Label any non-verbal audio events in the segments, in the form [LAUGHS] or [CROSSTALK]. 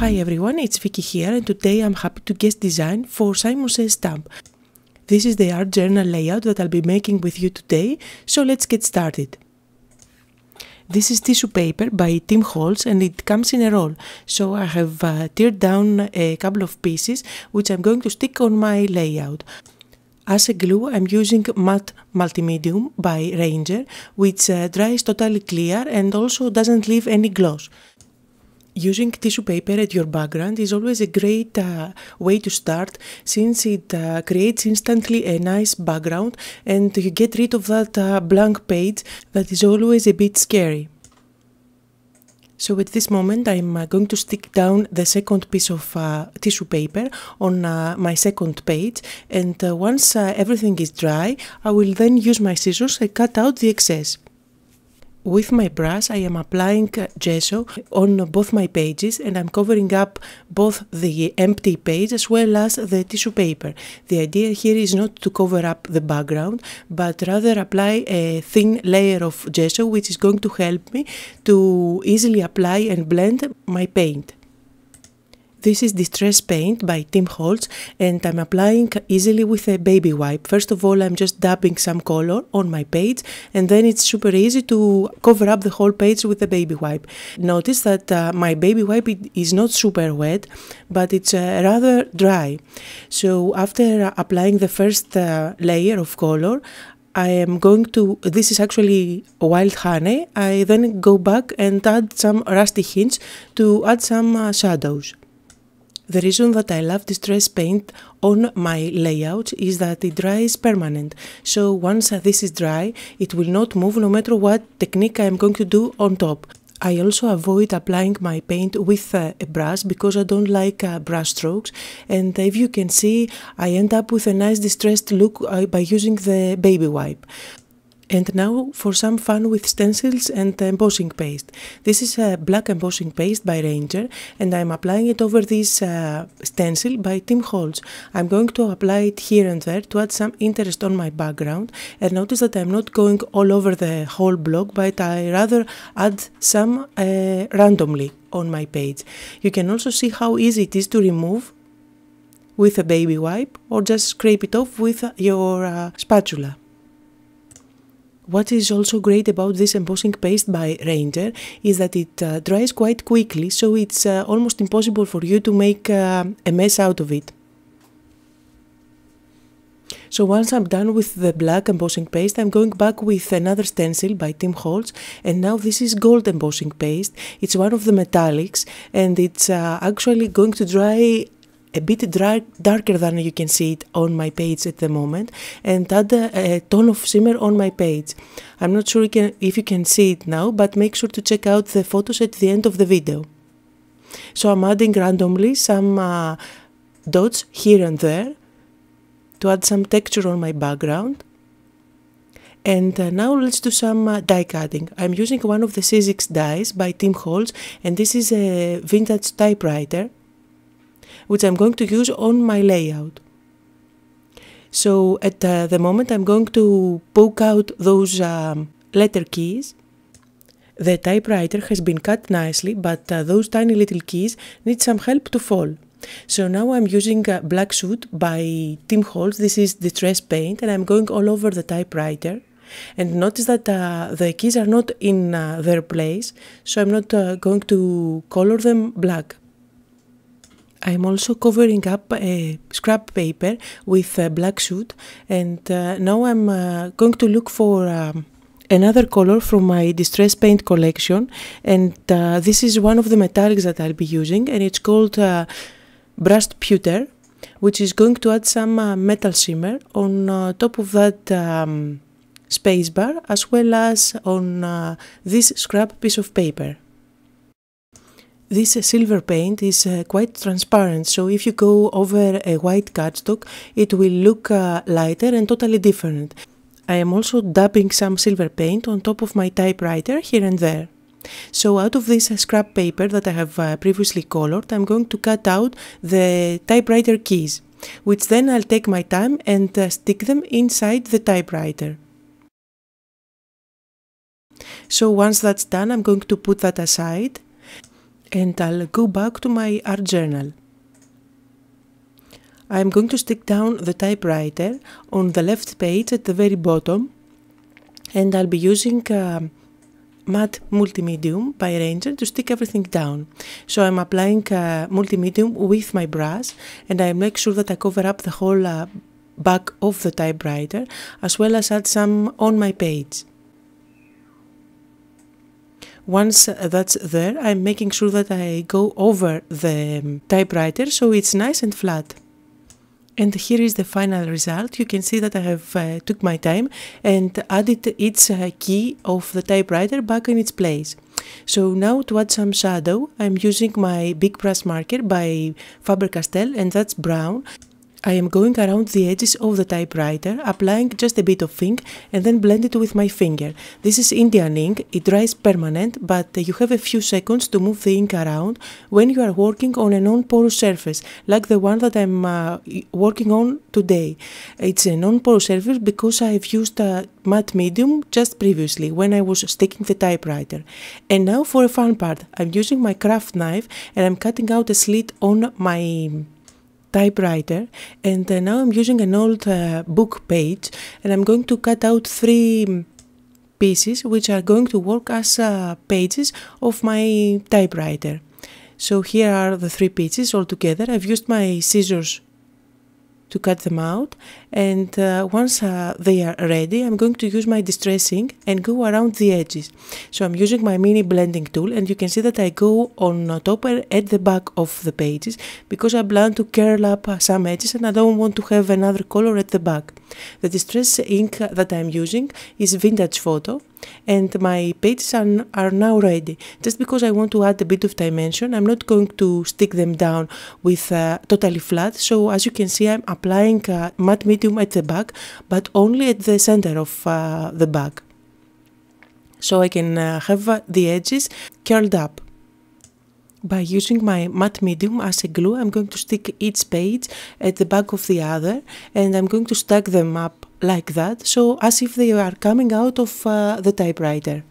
Hi everyone, it's Vicky here and today I'm happy to guest design for Simon Says Stamp. This is the art journal layout that I'll be making with you today, so let's get started. This is tissue paper by Tim Holtz and it comes in a roll. So I have uh, teared down a couple of pieces which I'm going to stick on my layout. As a glue I'm using matte multimedium by Ranger which uh, dries totally clear and also doesn't leave any gloss using tissue paper at your background is always a great uh, way to start since it uh, creates instantly a nice background and you get rid of that uh, blank page that is always a bit scary. So at this moment I'm uh, going to stick down the second piece of uh, tissue paper on uh, my second page and once everything is dry I will then use my scissors and cut out the excess. With my brush I am applying gesso on both my pages and I'm covering up both the empty page as well as the tissue paper. The idea here is not to cover up the background but rather apply a thin layer of gesso which is going to help me to easily apply and blend my paint. This is Distress Paint by Tim Holtz and I'm applying easily with a baby wipe. First of all, I'm just dabbing some color on my page and then it's super easy to cover up the whole page with a baby wipe. Notice that uh, my baby wipe is not super wet, but it's uh, rather dry. So after applying the first uh, layer of color, I am going to, this is actually wild honey, I then go back and add some rusty hints to add some uh, shadows. The reason that I love distress paint on my layout is that it dries permanent. So once uh, this is dry, it will not move no matter what technique I am going to do on top. I also avoid applying my paint with uh, a brush because I don't like uh, brush strokes and if you can see I end up with a nice distressed look uh, by using the baby wipe. And now for some fun with stencils and embossing paste. This is a black embossing paste by Ranger and I'm applying it over this uh, stencil by Tim Holtz. I'm going to apply it here and there to add some interest on my background and notice that I'm not going all over the whole block but I rather add some uh, randomly on my page. You can also see how easy it is to remove with a baby wipe or just scrape it off with your uh, spatula. What is also great about this embossing paste by Ranger is that it uh, dries quite quickly, so it's uh, almost impossible for you to make uh, a mess out of it. So once I'm done with the black embossing paste, I'm going back with another stencil by Tim Holtz and now this is gold embossing paste. It's one of the metallics and it's uh, actually going to dry a bit dark, darker than you can see it on my page at the moment and add a, uh, a tone of shimmer on my page. I'm not sure you can, if you can see it now, but make sure to check out the photos at the end of the video. So I'm adding randomly some uh, dots here and there to add some texture on my background. And uh, now let's do some uh, die cutting. I'm using one of the C6 dies by Tim Holtz and this is a vintage typewriter which I'm going to use on my layout. So at uh, the moment I'm going to poke out those um, letter keys. The typewriter has been cut nicely, but uh, those tiny little keys need some help to fall. So now I'm using uh, Black Suit by Tim Holtz. This is distress paint and I'm going all over the typewriter. And notice that uh, the keys are not in uh, their place, so I'm not uh, going to color them black. I'm also covering up a uh, scrap paper with a black suit, and uh, now I'm uh, going to look for um, another color from my distress paint collection and uh, this is one of the metallics that I'll be using and it's called uh, brushed pewter which is going to add some uh, metal shimmer on top of that um, spacebar as well as on this scrap piece of paper. This silver paint is uh, quite transparent, so if you go over a white cardstock, it will look uh, lighter and totally different. I am also dabbing some silver paint on top of my typewriter here and there. So out of this uh, scrap paper that I have uh, previously colored, I'm going to cut out the typewriter keys, which then I'll take my time and uh, stick them inside the typewriter. So once that's done, I'm going to put that aside and I'll go back to my art journal. I'm going to stick down the typewriter on the left page at the very bottom and I'll be using uh, um, matte multimedium by Ranger to stick everything down. So I'm applying uh, multimedium with my brush and I make sure that I cover up the whole uh, back of the typewriter as well as add some on my page once that's there, I'm making sure that I go over the typewriter so it's nice and flat. And here is the final result. You can see that I have uh, took my time and added its uh, key of the typewriter back in its place. So now to add some shadow, I'm using my big brush marker by Faber-Castell and that's brown. I am going around the edges of the typewriter, applying just a bit of ink and then blend it with my finger. This is Indian ink, it dries permanent, but you have a few seconds to move the ink around when you are working on a non-porous surface, like the one that I'm uh, working on today. It's a non-porous surface because I've used a matte medium just previously when I was sticking the typewriter. And now for a fun part, I'm using my craft knife and I'm cutting out a slit on my typewriter and uh, now I'm using an old uh, book page and I'm going to cut out three pieces which are going to work as uh, pages of my typewriter. So here are the three pieces all together. I've used my scissors to cut them out and uh, once uh, they are ready I'm going to use my distressing and go around the edges so I'm using my mini blending tool and you can see that I go on top and at the back of the pages because I plan to curl up some edges and I don't want to have another color at the back the distress ink that I'm using is vintage photo and my pages are, are now ready. Just because I want to add a bit of dimension, I'm not going to stick them down with uh, totally flat. So as you can see, I'm applying uh, matte medium medium at the back, but only at the center of uh, the bag. So I can uh, have uh, the edges curled up. By using my matte medium as a glue, I'm going to stick each page at the back of the other and I'm going to stack them up like that, so as if they are coming out of uh, the typewriter.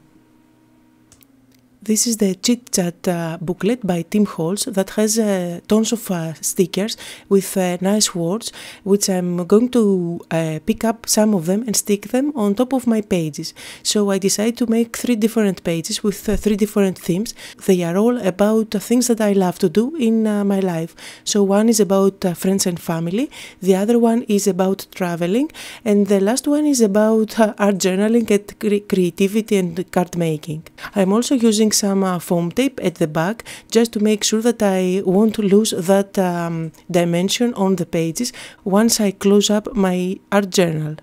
This is the Chit Chat uh, booklet by Tim Holtz that has uh, tons of uh, stickers with uh, nice words, which I'm going to uh, pick up some of them and stick them on top of my pages. So I decided to make three different pages with uh, three different themes. They are all about things that I love to do in my life. So one is about friends and family, the other one is about traveling, and the last one is about art journaling and cre creativity and card making. I'm also using some uh, foam tape at the back just to make sure that I won't lose that um, dimension on the pages once I close up my art journal.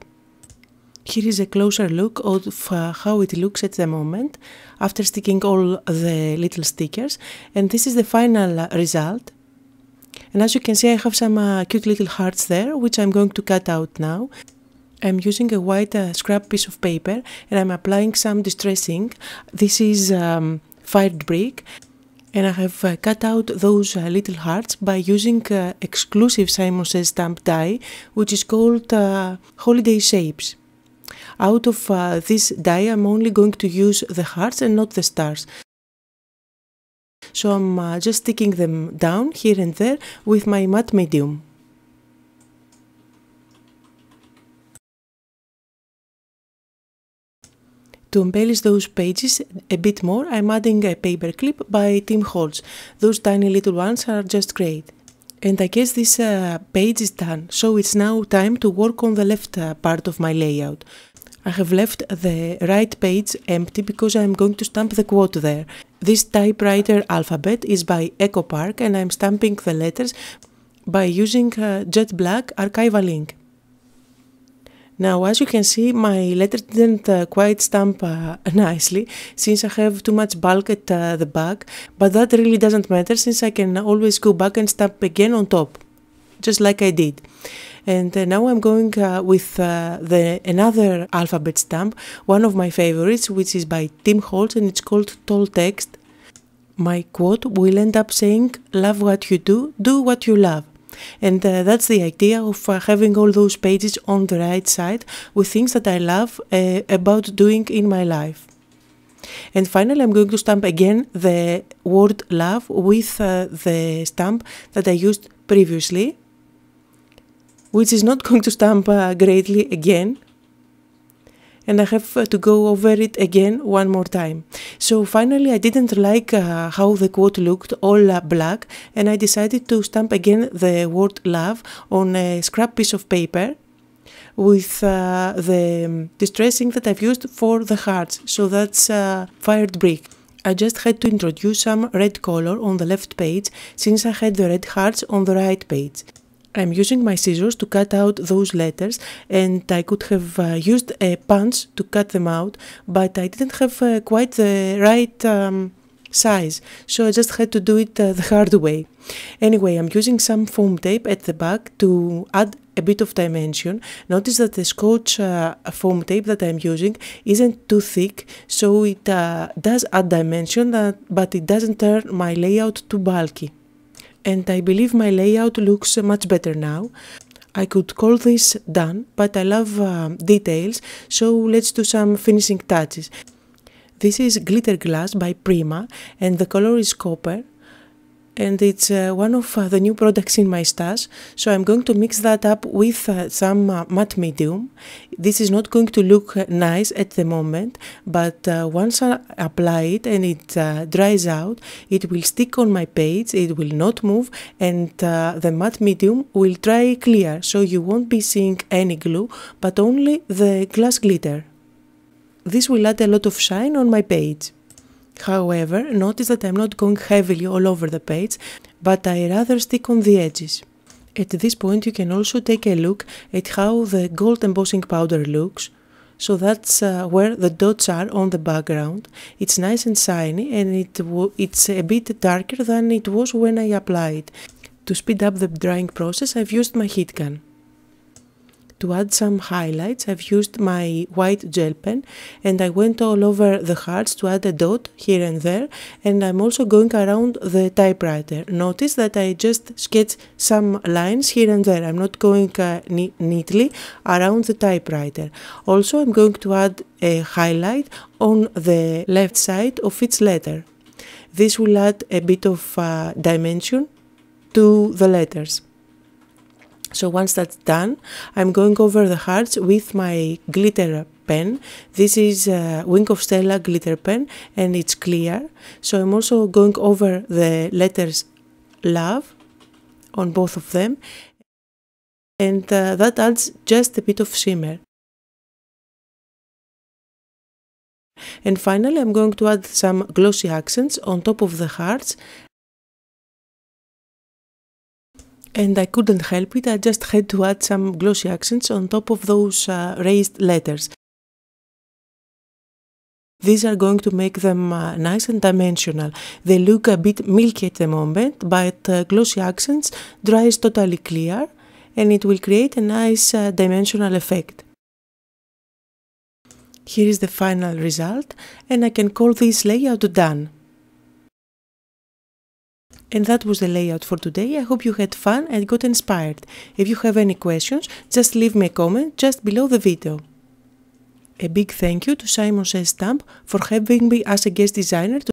Here is a closer look of uh, how it looks at the moment after sticking all the little stickers and this is the final result. And as you can see I have some uh, cute little hearts there which I'm going to cut out now. I'm using a white uh, scrap piece of paper and I'm applying some distressing. This is um, fired brick and I have uh, cut out those uh, little hearts by using uh, exclusive Simon Says stamp die, which is called uh, Holiday Shapes. Out of uh, this die, I'm only going to use the hearts and not the stars. So I'm uh, just sticking them down here and there with my matte medium. To embellish those pages a bit more, I'm adding a paperclip by Tim Holtz. Those tiny little ones are just great. And I guess this uh, page is done, so it's now time to work on the left uh, part of my layout. I have left the right page empty because I'm going to stamp the quote there. This typewriter alphabet is by EcoPark and I'm stamping the letters by using uh, Jet Black Archival ink. Now, as you can see, my letter didn't uh, quite stamp uh, [LAUGHS] nicely since I have too much bulk at uh, the back, but that really doesn't matter since I can always go back and stamp again on top, just like I did. And uh, now I'm going uh, with uh, the another alphabet stamp, one of my favorites, which is by Tim Holtz and it's called Tall Text. My quote will end up saying, Love what you do, do what you love. And uh, that's the idea of uh, having all those pages on the right side with things that I love uh, about doing in my life. And finally, I'm going to stamp again the word love with uh, the stamp that I used previously, which is not [LAUGHS] going to stamp uh, greatly again, and I have to go over it again one more time. So finally I didn't like uh, how the quote looked, all uh, black, and I decided to stamp again the word love on a scrap piece of paper with uh, the um, distressing that I've used for the hearts. So that's uh, fired brick. I just had to introduce some red color on the left page since I had the red hearts on the right page. I'm using my scissors to cut out those letters and I could have uh, used a punch to cut them out but I didn't have uh, quite the right um, size so I just had to do it uh, the hard way. Anyway, I'm using some foam tape at the back to add a bit of dimension. Notice that the scotch uh, foam tape that I'm using isn't too thick so it uh, does add dimension uh, but it doesn't turn my layout too bulky and I believe my layout looks much better now. I could call this done, but I love uh, details, so let's do some finishing touches. This is Glitter Glass by Prima and the color is copper and it's uh, one of uh, the new products in my stash. So I'm going to mix that up with uh, some matte medium. This is not going to look nice at the moment, but once I apply it and it dries out, it will stick on my page, it will not move, and the matte medium will dry clear, so you won't be seeing any glue, but only the glass glitter. This will add a lot of shine on my page. However, notice that I'm not going heavily all over the page, but I rather stick on the edges. At this point you can also take a look at how the gold embossing powder looks, so that's uh, where the dots are on the background. It's nice and shiny and it it's a bit darker than it was when I applied. To speed up the drying process I've used my heat gun to add some highlights, I've used my white gel pen and I went all over the hearts to add a dot here and there and I'm also going around the typewriter. Notice that I just sketch some lines here and there. I'm not going uh, ne neatly around the typewriter. Also, I'm going to add a highlight on the left side of each letter. This will add a bit of uh, dimension to the letters. So once that's done, I'm going over the hearts with my glitter pen. This is a Wing of Stella glitter pen and it's clear. So I'm also going over the letters love on both of them and uh, that adds just a bit of shimmer. And finally I'm going to add some glossy accents on top of the hearts And I couldn't help it, I just had to add some glossy accents on top of those uh, raised letters. These are going to make them uh, nice and dimensional. They look a bit milky at the moment, but uh, glossy accents dries totally clear and it will create a nice uh, dimensional effect. Here is the final result and I can call this layout done. And that was the layout for today. I hope you had fun and got inspired. If you have any questions, just leave me a comment just below the video. A big thank you to Simon Says Stamp for having me as a guest designer